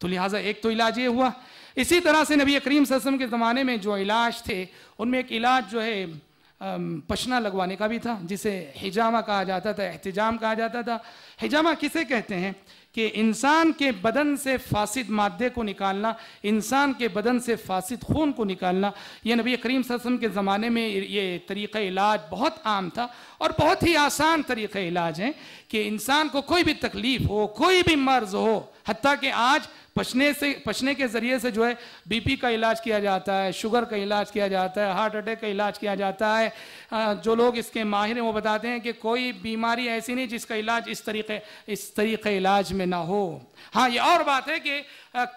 तो लिहाजा एक तो इलाज ये हुआ इसी तरह से नबी करीम सस्म के ज़माने में जो इलाज थे उनमें एक इलाज जो है पशना लगवाने का भी था जिसे हिजामा कहा जाता था एहतजाम कहा जाता था हिजामा किसे कहते हैं कि इंसान के बदन से फासिद मादे को निकालना इंसान के बदन से फासिद खून को निकालना यह नबी करीम सरसम के ज़माने में ये तरीक़ इलाज बहुत आम था और बहुत ही आसान तरीक़ इलाज हैं कि इंसान को कोई भी तकलीफ़ हो कोई भी मर्ज़ हो हती कि आज पचने से पचने के ज़रिए से जो है बीपी का इलाज किया जाता है शुगर का इलाज किया जाता है हार्ट अटैक का इलाज किया जाता है हाँ, जो लोग इसके माहिर हैं वो बताते हैं कि कोई बीमारी ऐसी नहीं जिसका इलाज इस तरीके इस तरीके इलाज में ना हो हाँ ये और बात है कि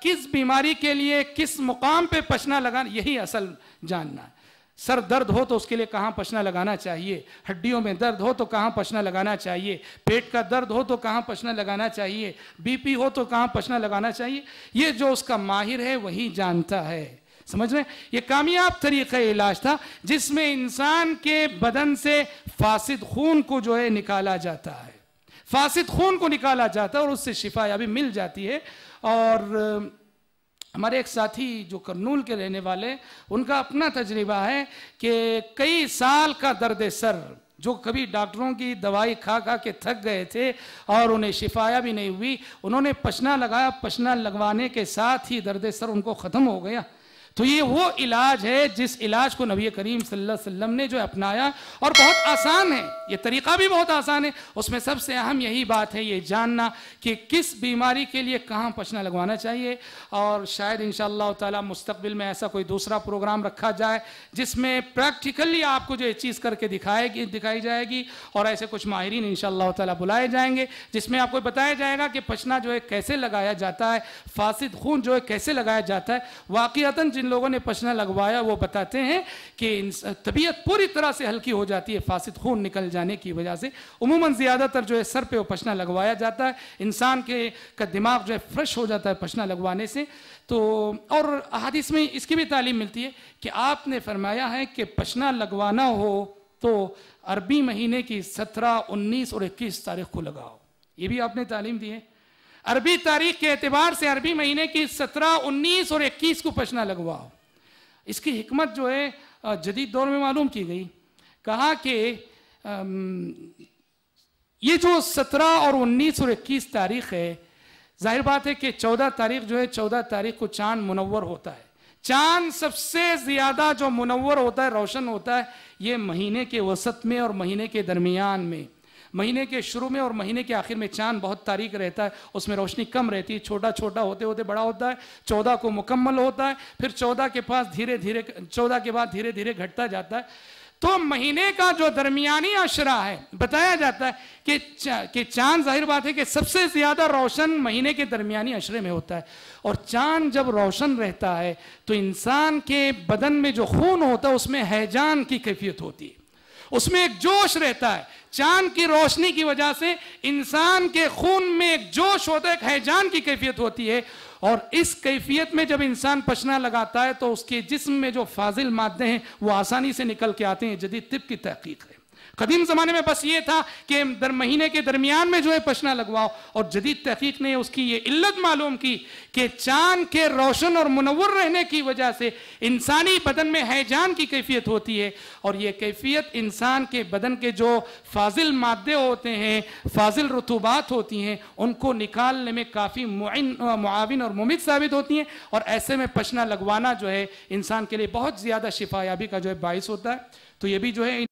किस बीमारी के लिए किस मुकाम पे पचना लगाना यही असल जानना है सर दर्द हो तो उसके लिए कहाँ पचना लगाना चाहिए हड्डियों में दर्द हो तो कहाँ पचना लगाना चाहिए पेट का दर्द हो तो कहाँ पचना लगाना चाहिए बीपी हो तो कहाँ पचना लगाना चाहिए ये जो उसका माहिर है वही जानता है समझ रहे ये कामयाब तरीका इलाज था जिसमें इंसान के बदन से फासिद खून को जो है निकाला जाता है फासिद खून को निकाला जाता है और उससे भी मिल जाती है और हमारे एक साथी जो करनूल के रहने वाले उनका अपना तजर्बा है कि कई साल का दर्द सर जो कभी डॉक्टरों की दवाई खा खा के थक गए थे और उन्हें शिफाया भी नहीं हुई उन्होंने पशना लगाया पशना लगवाने के साथ ही दर्द सर उनको ख़त्म हो गया तो ये वो इलाज है जिस इलाज को नबी करीम सल्लल्लाहु अलैहि वसल्लम ने जो अपनाया और बहुत आसान है ये तरीका भी बहुत आसान है उसमें सबसे अहम यही बात है ये जानना कि किस बीमारी के लिए कहाँ पचना लगवाना चाहिए और शायद इन ताला मुस्तबिल में ऐसा कोई दूसरा प्रोग्राम रखा जाए जिसमें प्रैक्टिकली आपको जो ये चीज़ करके दिखाएगी दिखाई जाएगी और ऐसे कुछ माहरीन इन ताला बुलाए जाएंगे जिसमें आपको बताया जाएगा कि पचना जो है कैसे लगाया जाता है फासिद खून जो है कैसे लगाया जाता है वाक़ता जिन लोगों ने पचना लगवाया वो बताते हैं कि तबीयत पूरी तरह से हल्की हो जाती है फासिद खून निकल जाने की वजह से उमूमन ज़्यादातर जो है सर पर वो पचना लगवाया जाता है इंसान के का दिमाग जो है फ्रेश हो जाता है पचना लगवाने से तो और अहादीस में इसकी भी तालीम मिलती है कि आपने फरमाया है कि पचना लगवाना हो तो अरबी महीने की सत्रह उन्नीस और इक्कीस तारीख को लगाओ ये भी आपने तालीम दी है अरबी तारीख के अतबार से अरबी महीने की सत्रह उन्नीस और इक्कीस को पचना लगवाओ इसकी हमत जो है जदीद दौर में मालूम की गई कहा कि ये जो सत्रह और उन्नीस और इक्कीस तारीख है जाहिर बात है कि चौदह तारीख जो है चौदह तारीख को चांद मुनवर होता है चांद सबसे ज़्यादा जो मुनवर होता है रोशन होता है ये महीने के वसत में और महीने के दरमियान में महीने के शुरू में और महीने के आखिर में चांद बहुत तारीख रहता है उसमें रोशनी कम रहती है छोटा छोटा होते होते बड़ा होता है चौदह को मुकम्मल होता है फिर चौदह के पास धीरे धीरे चौदह के बाद धीरे धीरे घटता जाता है तो महीने का जो दरमियानी अशरा है बताया जाता है कि चा, कि चांद जाहिर बात है कि सबसे ज़्यादा रोशन महीने के दरमियानी अशरे में होता है और चांद जब रोशन रहता है तो इंसान के बदन में जो खून होता है उसमें हैजान की कैफियत होती है उसमें एक जोश रहता है चांद की रोशनी की वजह से इंसान के खून में एक जोश होता है एक हैजान की कैफियत होती है और इस कैफियत में जब इंसान पचना लगाता है तो उसके जिस्म में जो फाजिल मादे हैं वो आसानी से निकल के आते हैं जदीद तिब की तहकीक है कदीम ज़माने में बस ये था कि दर महीने के दरमियान में जो है पशना लगवाओ और जदीद तहकीक ने उसकी ये इल्लत मालूम की कि चांद के रोशन और मुनवर रहने की वजह से इंसानी बदन में हैजान की कैफियत होती है और ये कैफियत इंसान के बदन के जो फाजिल मादे होते हैं फाजिल रतूबात होती हैं उनको निकालने में काफ़ी मुआविन और मुमिद साबित होती हैं और ऐसे में पशना लगवाना जो है इंसान के लिए बहुत ज़्यादा शिफायाबी का जो है बायस होता है तो ये भी जो है